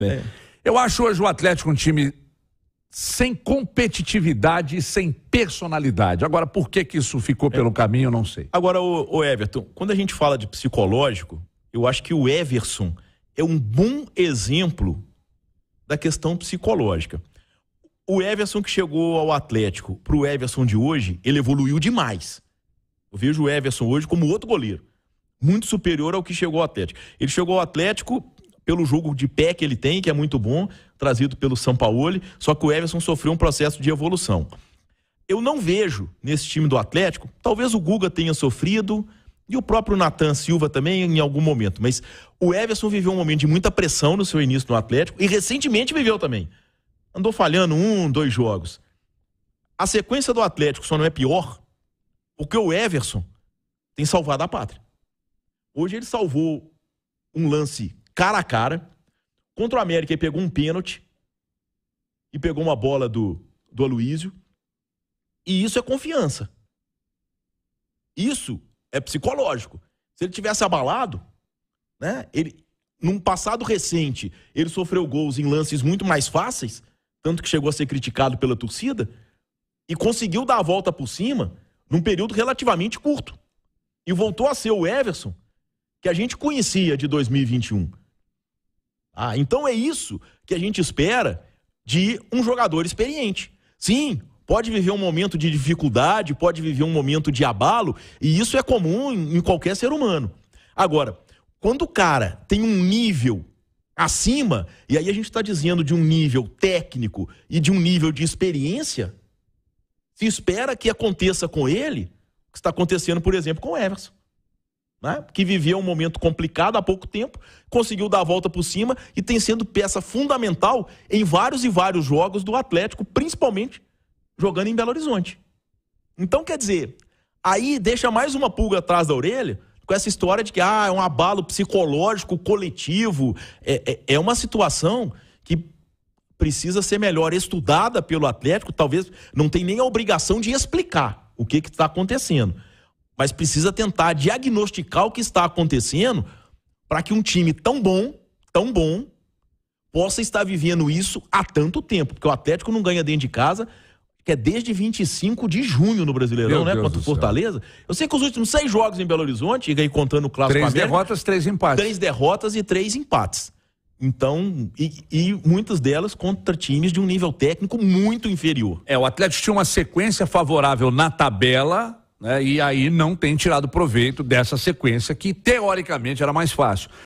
É. É. Eu acho hoje o Atlético um time sem competitividade e sem personalidade. Agora, por que, que isso ficou é. pelo caminho, eu não sei. Agora, o, o, Everton, quando a gente fala de psicológico, eu acho que o Everson é um bom exemplo da questão psicológica. O Everson que chegou ao Atlético, para o Everson de hoje, ele evoluiu demais. Eu vejo o Everson hoje como outro goleiro, muito superior ao que chegou ao Atlético. Ele chegou ao Atlético pelo jogo de pé que ele tem, que é muito bom, trazido pelo São Paulo, só que o Everson sofreu um processo de evolução. Eu não vejo nesse time do Atlético, talvez o Guga tenha sofrido e o próprio Nathan Silva também em algum momento, mas o Everson viveu um momento de muita pressão no seu início no Atlético e recentemente viveu também. Andou falhando um, dois jogos. A sequência do Atlético só não é pior porque o Everson tem salvado a pátria. Hoje ele salvou um lance cara a cara. Contra o América, ele pegou um pênalti e pegou uma bola do, do Aloísio. E isso é confiança. Isso é psicológico. Se ele tivesse abalado, né? Ele, num passado recente, ele sofreu gols em lances muito mais fáceis, tanto que chegou a ser criticado pela torcida, e conseguiu dar a volta por cima num período relativamente curto. E voltou a ser o Everson que a gente conhecia de 2021. Ah, então é isso que a gente espera de um jogador experiente. Sim, pode viver um momento de dificuldade, pode viver um momento de abalo, e isso é comum em qualquer ser humano. Agora, quando o cara tem um nível acima, e aí a gente está dizendo de um nível técnico e de um nível de experiência, se espera que aconteça com ele o que está acontecendo, por exemplo, com o Everson né? que vivia um momento complicado há pouco tempo, conseguiu dar a volta por cima e tem sendo peça fundamental em vários e vários jogos do Atlético, principalmente jogando em Belo Horizonte. Então, quer dizer, aí deixa mais uma pulga atrás da orelha com essa história de que ah, é um abalo psicológico, coletivo. É, é, é uma situação que precisa ser melhor estudada pelo Atlético, talvez não tem nem a obrigação de explicar o que está acontecendo mas precisa tentar diagnosticar o que está acontecendo para que um time tão bom, tão bom, possa estar vivendo isso há tanto tempo, porque o Atlético não ganha dentro de casa, que é desde 25 de junho no Brasileirão, Meu né? Quanto contra o Fortaleza. Eu sei que os últimos seis jogos em Belo Horizonte, e aí contando o clássico Três América, derrotas, três empates. Três derrotas e três empates. Então, e, e, muitas delas contra times de um nível técnico muito inferior. É, o Atlético tinha uma sequência favorável na tabela, né? e aí não tem tirado proveito dessa sequência que, teoricamente, era mais fácil.